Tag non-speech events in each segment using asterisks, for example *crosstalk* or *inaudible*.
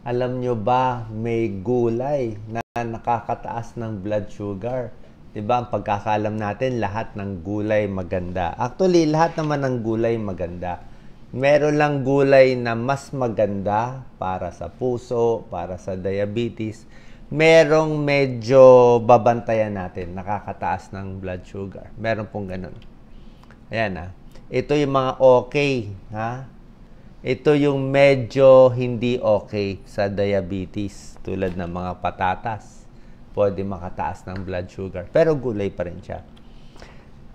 Alam nyo ba, may gulay na nakakataas ng blood sugar. Diba, ang pagkakalam natin, lahat ng gulay maganda. Actually, lahat naman ng gulay maganda. Meron lang gulay na mas maganda para sa puso, para sa diabetes. Merong medyo babantayan natin, nakakataas ng blood sugar. Meron pong ganun. Ayan ha. Ah. Ito yung mga okay, ha? ito yung medyo hindi okay sa diabetes tulad ng mga patatas. Pwede makataas ng blood sugar. Pero gulay pa rin siya.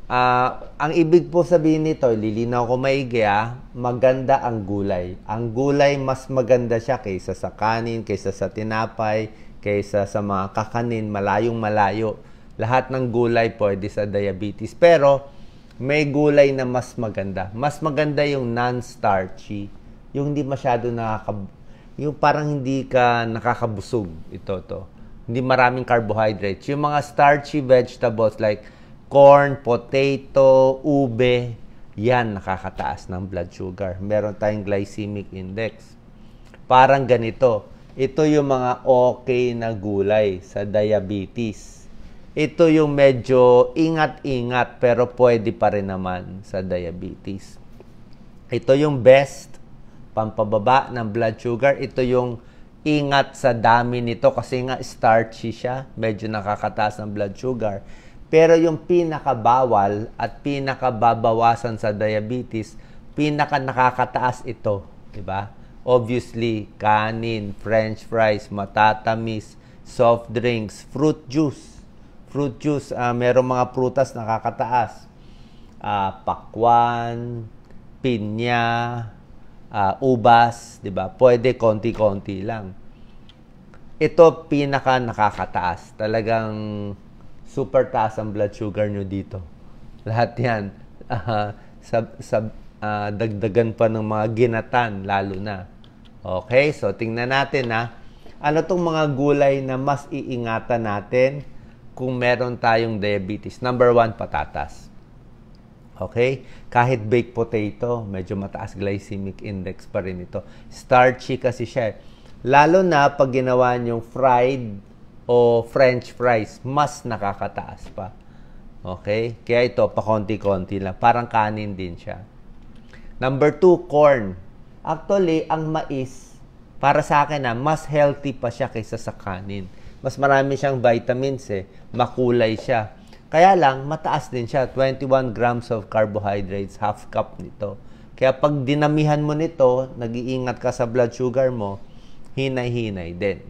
Uh, ang ibig po sabihin nito, lilinaw ko maigi ah, maganda ang gulay. Ang gulay, mas maganda siya kaysa sa kanin, kaysa sa tinapay, kaysa sa mga kakanin, malayong malayo. Lahat ng gulay pwede sa diabetes. Pero, may gulay na mas maganda. Mas maganda yung non-starchy, yung hindi masyado nakakab... Yung parang hindi ka nakakabusog ito to. Hindi maraming carbohydrates. Yung mga starchy vegetables like corn, potato, ube, yan nakakataas ng blood sugar. Meron tayong glycemic index. Parang ganito. Ito yung mga okay na gulay sa diabetes ito yung medyo ingat-ingat pero pwede pa rin naman sa diabetes. Ito yung best pampababa ng blood sugar. Ito yung ingat sa dami nito kasi nga starchy siya. Medyo nakakataas ng blood sugar. Pero yung pinakabawal at pinakababawasan sa diabetes, pinaka nakakataas ito. Diba? Obviously, kanin, french fries, matatamis, soft drinks, fruit juice fruit juice, uh, merong mga prutas na kakataas. Uh, ah, pakwan, pinya, uh, ubas, 'di ba? Pwede konti-konti lang. Ito pinaka nakakataas. Talagang super taas ang blood sugar nyo dito. *laughs* Lahat 'yan uh, sab, sab, uh, dagdagan pa ng mga ginatan lalo na. Okay, so tingnan natin ha. Ano tong mga gulay na mas iingatan natin? kung meron tayong diabetes. Number one, patatas. Okay? Kahit baked potato, medyo mataas glycemic index pa rin ito. Starchy kasi siya. Eh. Lalo na pag ginawa niyong fried o french fries, mas nakakataas pa. Okay? Kaya ito, pakonti-konti lang. Parang kanin din siya. Number two, corn. Actually, ang mais, para sa akin na mas healthy pa siya kaysa sa kanin mas marami siyang vitamins eh. Makulay siya. Kaya lang, mataas din siya. 21 grams of carbohydrates, half cup nito. Kaya pag dinamihan mo nito, nag-iingat ka sa blood sugar mo, hinay-hinay din.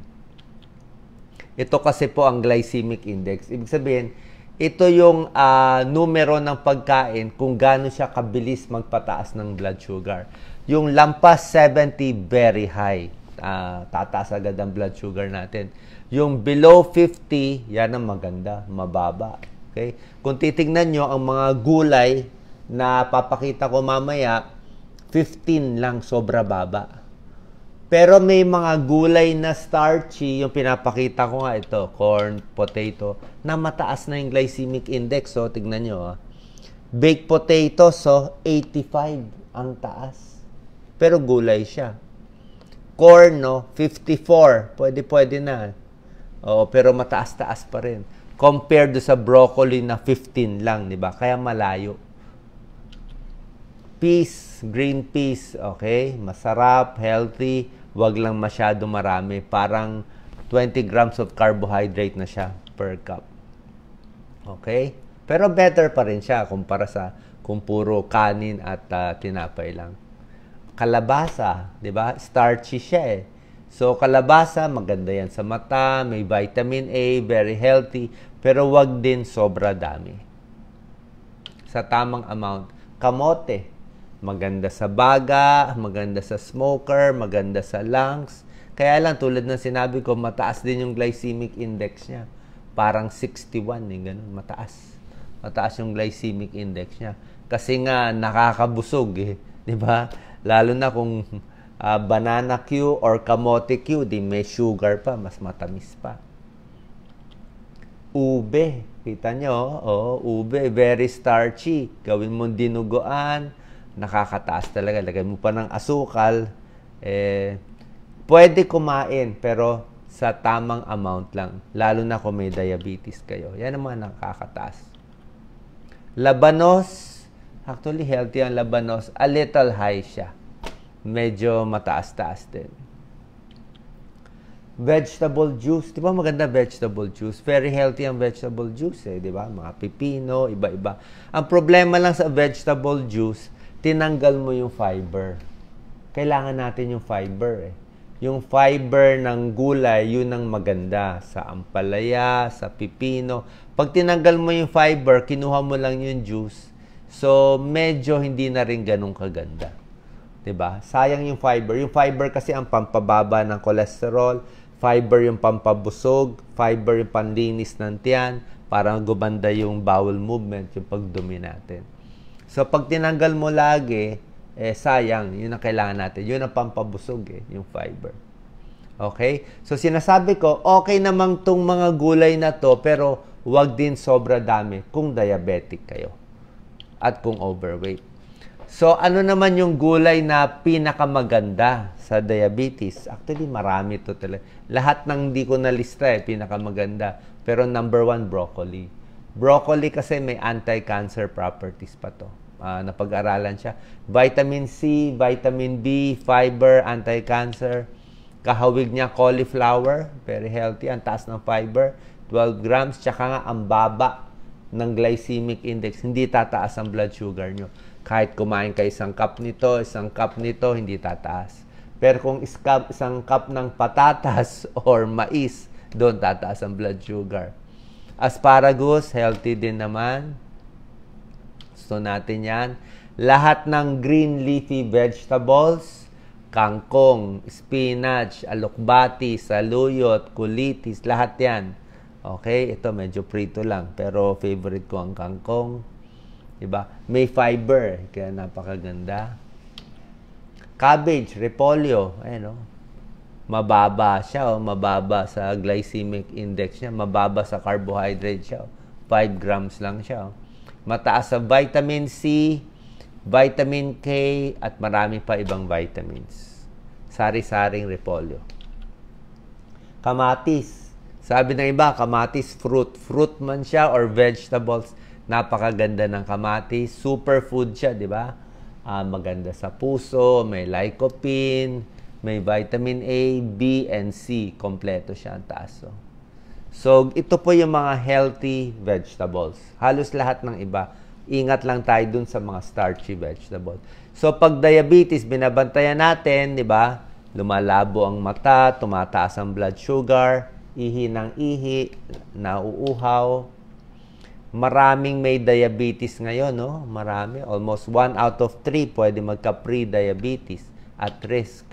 Ito kasi po ang glycemic index. Ibig sabihin, ito yung uh, numero ng pagkain kung gaano siya kabilis magpataas ng blood sugar. Yung lampas 70, very high uh, tataas agad ang blood sugar natin. Yung below 50, yan ang maganda, mababa. Okay? Kung titingnan nyo, ang mga gulay na papakita ko mamaya, 15 lang, sobra baba. Pero may mga gulay na starchy, yung pinapakita ko nga ito, corn, potato, na mataas na yung glycemic index. So, tignan nyo. Ah. Baked potato, so 85 ang taas. Pero gulay siya no 54. Pwede, pwede na. Oo, pero mataas-taas pa rin. Compared do sa broccoli na 15 lang, di ba? Kaya malayo. Peas, green peas, okay? Masarap, healthy, wag lang masyado marami. Parang 20 grams of carbohydrate na siya per cup. Okay? Pero better pa rin siya kumpara sa kung puro kanin at uh, tinapay lang kalabasa, 'di ba? Starchy siya eh. So kalabasa maganda 'yan sa mata, may vitamin A, very healthy, pero 'wag din sobra dami. Sa tamang amount. Kamote, maganda sa baga, maganda sa smoker, maganda sa lungs. Kaya lang tulad ng sinabi ko, mataas din yung glycemic index niya. Parang 61 eh, ganun, mataas. Mataas yung glycemic index niya. Kasi nga nakakabusog eh, 'di ba? Lalo na kung uh, banana Q or kamote Q, di may sugar pa, mas matamis pa. Ube, kita nyo, oh, oh, ube, very starchy. Gawin mong dinuguan, nakakataas talaga. Lagay mo pa ng asukal. Eh, pwede kumain, pero sa tamang amount lang. Lalo na kung may diabetes kayo. Yan ang mga nakakataas. Labanos, Actually, healthy ang labanos. A little high siya. Medyo mataas-taas din. Vegetable juice. Di ba maganda vegetable juice? Very healthy ang vegetable juice eh. Di ba? Mga pipino, iba-iba. Ang problema lang sa vegetable juice, tinanggal mo yung fiber. Kailangan natin yung fiber eh yung fiber ng gulay, yun ang maganda sa ampalaya, sa pipino. Pag tinanggal mo yung fiber, kinuha mo lang yung juice, So, medyo hindi na rin ganun kaganda. 'Di ba? Sayang yung fiber. Yung fiber kasi ang pampababa ng cholesterol, fiber yung pampabusog, fiber yung panlinis ng tiyan, para gumanda yung bowel movement, yung pagdumi natin. So, pag tinanggal mo lagi, eh, sayang. Yun ang kailangan natin. Yun ang pampabusog, eh, yung fiber. Okay? So, sinasabi ko, okay namang tong mga gulay na to, pero wag din sobra dami kung diabetic kayo at kung overweight. So, ano naman yung gulay na pinakamaganda sa diabetes? Actually, marami to talaga. Lahat ng di ko nalista eh, pinakamaganda. Pero number one, broccoli. Broccoli kasi may anti-cancer properties pa to. Uh, napag-aralan siya. Vitamin C, vitamin B, fiber, anti-cancer. Kahawig niya cauliflower, very healthy, ang taas ng fiber, 12 grams. Tsaka nga, ang baba ng glycemic index, hindi tataas ang blood sugar nyo. Kahit kumain kayo isang cup nito, isang cup nito, hindi tataas. Pero kung isang cup ng patatas *laughs* or mais, doon tataas ang blood sugar. Asparagus, healthy din naman. Gusto natin yan. Lahat ng green leafy vegetables, kangkong, spinach, alokbati, saluyot, kulitis, lahat yan Okay, ito medyo prito lang pero favorite ko ang kangkong. 'Di ba? May fiber kaya napakaganda. Cabbage, repolyo, ayun oh. Mababa siya oh, mababa sa glycemic index niya, mababa sa carbohydrate siya. Oh. 5 grams lang siya. Oh. Mataas sa vitamin C, vitamin K at marami pa ibang vitamins. Sari-saring repolyo. Kamatis, sabi ng iba, kamatis fruit. Fruit man siya or vegetables. Napakaganda ng kamatis. Superfood siya, di ba? Uh, maganda sa puso, may lycopene, may vitamin A, B, and C. Kompleto siya ang taas. Oh. so, ito po yung mga healthy vegetables. Halos lahat ng iba. Ingat lang tayo dun sa mga starchy vegetables. So, pag diabetes, binabantayan natin, di ba? Lumalabo ang mata, tumataas ang blood sugar, ihi ng ihi, nauuhaw. Maraming may diabetes ngayon, no? Marami. Almost 1 out of 3 pwede magka pre-diabetes at risk.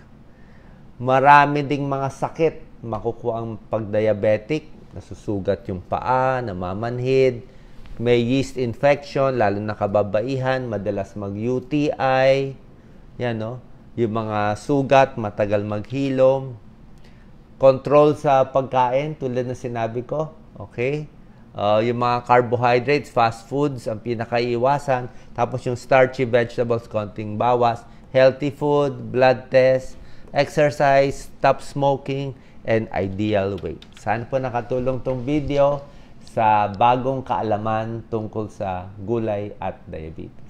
Marami ding mga sakit makukuha ang pag-diabetic, Nasusugat yung paa, namamanhid, may yeast infection, lalo na kababaihan, madalas mag-UTI. Yan, no? Yung mga sugat, matagal maghilom, Control sa pagkain, tulad na sinabi ko. Okay? Uh, yung mga carbohydrates, fast foods, ang pinakaiwasan. Tapos yung starchy vegetables, konting bawas. Healthy food, blood test, exercise, stop smoking, and ideal weight. Sana po nakatulong tong video sa bagong kaalaman tungkol sa gulay at diabetes.